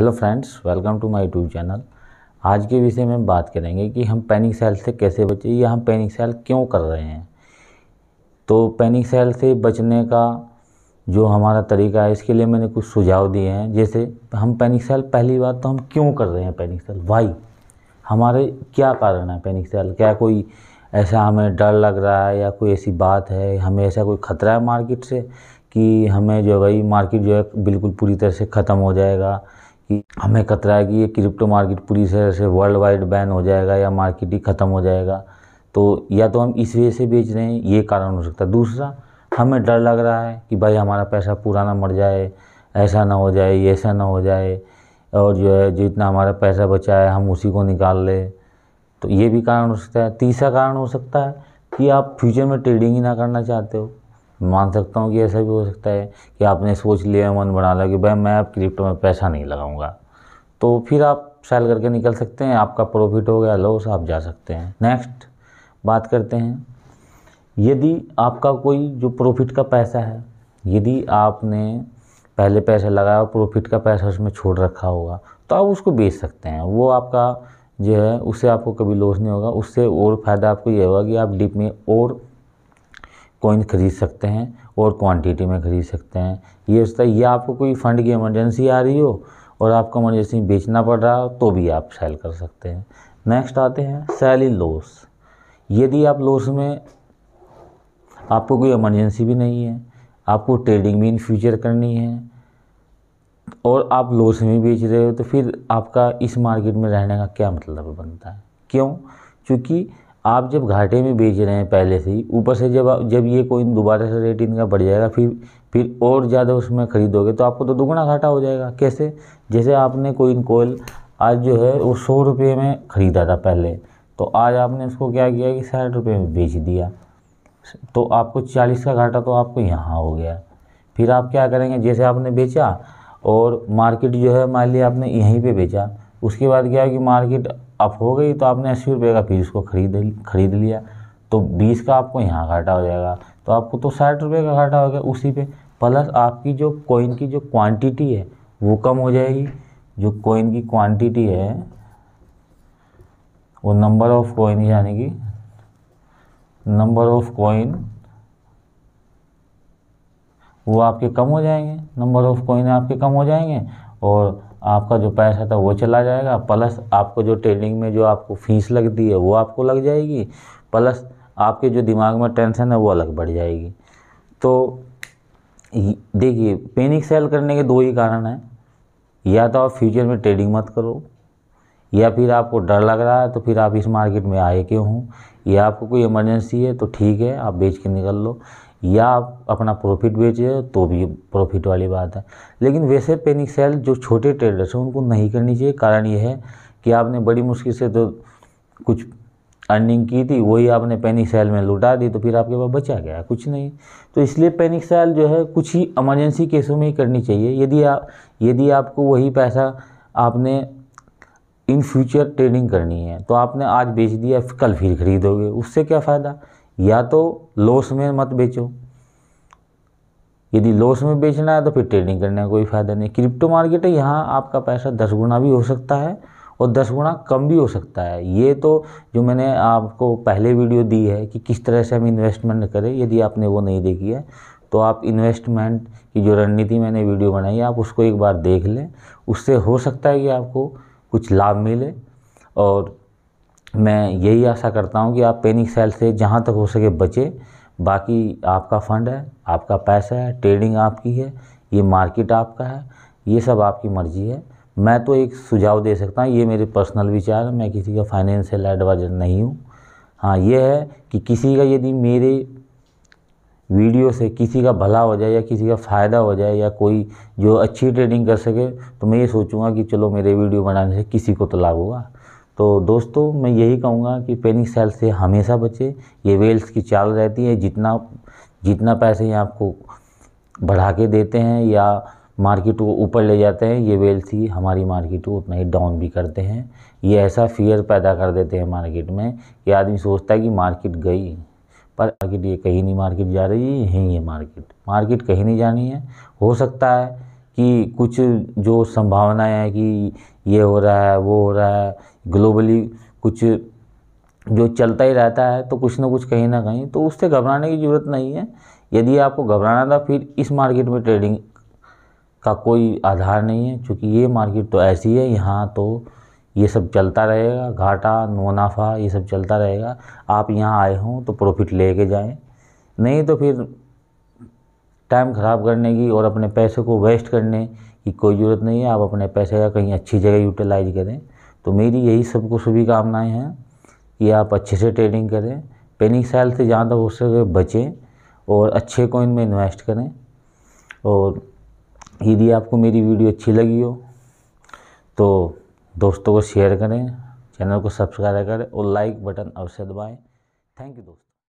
hello friends welcome to my YouTube channel आज के विषय में बात करेंगे कि हम पैनिक सेल से कैसे बचें या हम पैनिक सेल क्यों कर रहे हैं तो पैनिक सेल से बचने का जो हमारा तरीका है इसके लिए मैंने कुछ सुझाव दिए हैं जैसे हम पैनिक सेल पहली बात तो हम क्यों कर रहे हैं पैनिक सेल वाई हमारे क्या कारण है पैनिक सेल क्या कोई ऐसा हमें डर लग रहा है या कोई ऐसी बात है हमें ऐसा कोई ख़तरा है मार्केट से कि हमें जो है भाई मार्केट जो है बिल्कुल पूरी तरह से ख़त्म हो जाएगा कि हमें खतरा है कि ये क्रिप्टो मार्केट पूरी तरह से वर्ल्ड वाइड बैन हो जाएगा या मार्केट ही ख़त्म हो जाएगा तो या तो हम इस वजह से बेच रहे हैं ये कारण हो सकता है दूसरा हमें डर लग रहा है कि भाई हमारा पैसा पुराना मर जाए ऐसा ना हो जाए ऐसा ना हो जाए और जो है जितना हमारा पैसा बचा है हम उसी को निकाल लें तो ये भी कारण हो सकता है तीसरा कारण हो सकता है कि आप फ्यूचर में ट्रेडिंग ही ना करना चाहते हो मान सकता हूँ कि ऐसा भी हो सकता है कि आपने सोच लिया मन बना लिया कि भाई मैं अब क्रिप्टो में पैसा नहीं लगाऊंगा तो फिर आप सेल करके निकल सकते हैं आपका प्रॉफिट हो गया लॉस आप जा सकते हैं नेक्स्ट बात करते हैं यदि आपका कोई जो प्रॉफिट का पैसा है यदि आपने पहले पैसा लगाया और प्रॉफिट का पैसा उसमें छोड़ रखा होगा तो आप उसको बेच सकते हैं वो आपका जो है उससे आपको कभी लॉस नहीं होगा उससे और फ़ायदा आपको ये होगा कि आप डिप में और कॉइन ख़रीद सकते हैं और क्वांटिटी में ख़रीद सकते हैं ये उसका ये आपको कोई फंड की इमरजेंसी आ रही हो और आपको इमरजेंसी बेचना पड़ रहा हो तो भी आप सेल कर सकते हैं नेक्स्ट आते हैं सेल इन लॉस यदि आप लॉस में आपको कोई इमरजेंसी भी नहीं है आपको ट्रेडिंग भी इन फ्यूचर करनी है और आप लॉस में बेच रहे हो तो फिर आपका इस मार्केट में रहने का क्या मतलब बनता है क्यों क्योंकि आप जब घाटे में बेच रहे हैं पहले से ही ऊपर से जब जब ये कोइन दोबारा से रेट इनका बढ़ जाएगा फिर फिर और ज़्यादा उसमें खरीदोगे तो आपको तो दुगना घाटा हो जाएगा कैसे जैसे आपने कोइन कोयल आज जो है वो सौ रुपये में ख़रीदा था पहले तो आज आपने उसको क्या किया कि साठ रुपये में बेच दिया तो आपको चालीस का घाटा तो आपको यहाँ हो गया फिर आप क्या करेंगे जैसे आपने बेचा और मार्केट जो है मान लिया आपने यहीं पर बेचा उसके बाद क्या कि मार्केट अप हो गई तो आपने अस्सी रुपये का पीस उसको खरीद खरीद लिया तो बीस का आपको यहाँ घाटा हो जाएगा तो आपको तो साठ रुपये का घाटा हो गया उसी पे प्लस आपकी जो कोइन की जो क्वांटिटी है वो कम हो जाएगी जो कोइन की क्वांटिटी है वो नंबर ऑफ कोइन यानी कि नंबर ऑफ कोइन वो आपके कम हो जाएंगे नंबर ऑफ कोइन आपके कम हो जाएंगे और आपका जो पैसा था वो चला जाएगा प्लस आपको जो ट्रेनिंग में जो आपको फीस लगती है वो आपको लग जाएगी प्लस आपके जो दिमाग में टेंशन है वो अलग बढ़ जाएगी तो देखिए पैनिक सेल करने के दो ही कारण हैं या तो आप फ्यूचर में ट्रेडिंग मत करो या फिर आपको डर लग रहा है तो फिर आप इस मार्केट में आए क्यों हों या आपको कोई इमरजेंसी है तो ठीक है आप बेच के निकल लो या आप अपना प्रॉफिट बेच रहे हो तो भी प्रॉफिट वाली बात है लेकिन वैसे पैनिक सेल जो छोटे ट्रेडर्स हैं उनको नहीं करनी चाहिए कारण ये है कि आपने बड़ी मुश्किल से तो कुछ अर्निंग की थी वही आपने पैनिक सेल में लुटा दी तो फिर आपके पास बचा गया कुछ नहीं तो इसलिए पैनिक सेल जो है कुछ ही इमरजेंसी केसों में ही करनी चाहिए यदि आप यदि आपको वही पैसा आपने इन फ्यूचर ट्रेडिंग करनी है तो आपने आज बेच दिया कल फिर खरीदोगे उससे क्या फ़ायदा या तो लॉस में मत बेचो यदि लॉस में बेचना है तो फिर ट्रेडिंग करने का कोई फ़ायदा नहीं क्रिप्टो मार्केट है यहाँ आपका पैसा दस गुना भी हो सकता है और दस गुना कम भी हो सकता है ये तो जो मैंने आपको पहले वीडियो दी है कि किस तरह से हम इन्वेस्टमेंट करें यदि आपने वो नहीं देखी है तो आप इन्वेस्टमेंट की जो रणनीति मैंने वीडियो बनाई है आप उसको एक बार देख लें उससे हो सकता है कि आपको कुछ लाभ मिले और मैं यही आशा करता हूँ कि आप पैनिक सेल से जहाँ तक हो सके बचे बाकी आपका फंड है आपका पैसा है ट्रेडिंग आपकी है ये मार्केट आपका है ये सब आपकी मर्जी है मैं तो एक सुझाव दे सकता हूँ ये मेरे पर्सनल विचार है मैं किसी का फाइनेंशियल एडवाइजर नहीं हूँ हाँ ये है कि किसी का यदि मेरे वीडियो से किसी का भला हो जाए या किसी का फ़ायदा हो जाए या कोई जो अच्छी ट्रेडिंग कर सके तो मैं ये सोचूंगा कि चलो मेरे वीडियो बनाने से किसी को तो लाभ होगा तो दोस्तों मैं यही कहूँगा कि पैनिक सेल से हमेशा बचे ये वेल्स की चाल रहती है जितना जितना पैसे ये आपको बढ़ा के देते हैं या मार्केट को ऊपर ले जाते हैं ये वेल्स ही हमारी मार्केट को उतना ही डाउन भी करते हैं ये ऐसा फियर पैदा कर देते हैं मार्केट में कि आदमी सोचता है कि मार्केट गई पर मार्केट ये कहीं नहीं मार्केट जा रही है यहीं है मार्केट मार्केट कहीं नहीं जानी है हो सकता है कि कुछ जो संभावनाएं हैं कि ये हो रहा है वो हो रहा है ग्लोबली कुछ जो चलता ही रहता है तो कुछ ना कुछ कहीं ना कहीं तो उससे घबराने की ज़रूरत नहीं है यदि आपको घबराना था फिर इस मार्केट में ट्रेडिंग का कोई आधार नहीं है क्योंकि ये मार्केट तो ऐसी है यहाँ तो ये सब चलता रहेगा घाटा मुनाफा ये सब चलता रहेगा आप यहाँ आए हों तो प्रॉफिट लेके जाएं नहीं तो फिर टाइम ख़राब करने की और अपने पैसे को वेस्ट करने की कोई ज़रूरत नहीं है आप अपने पैसे का कहीं अच्छी जगह यूटिलाइज करें तो मेरी यही सबको शुभकामनाएँ हैं कि आप अच्छे से ट्रेडिंग करें पेनिंग सेल से जहाँ तक हो सके बचें और अच्छे कॉइन में इन्वेस्ट करें और यदि आपको मेरी वीडियो अच्छी लगी हो तो दोस्तों को शेयर करें चैनल को सब्सक्राइब करें और लाइक बटन अवश्य दबाएँ थैंक यू दोस्तों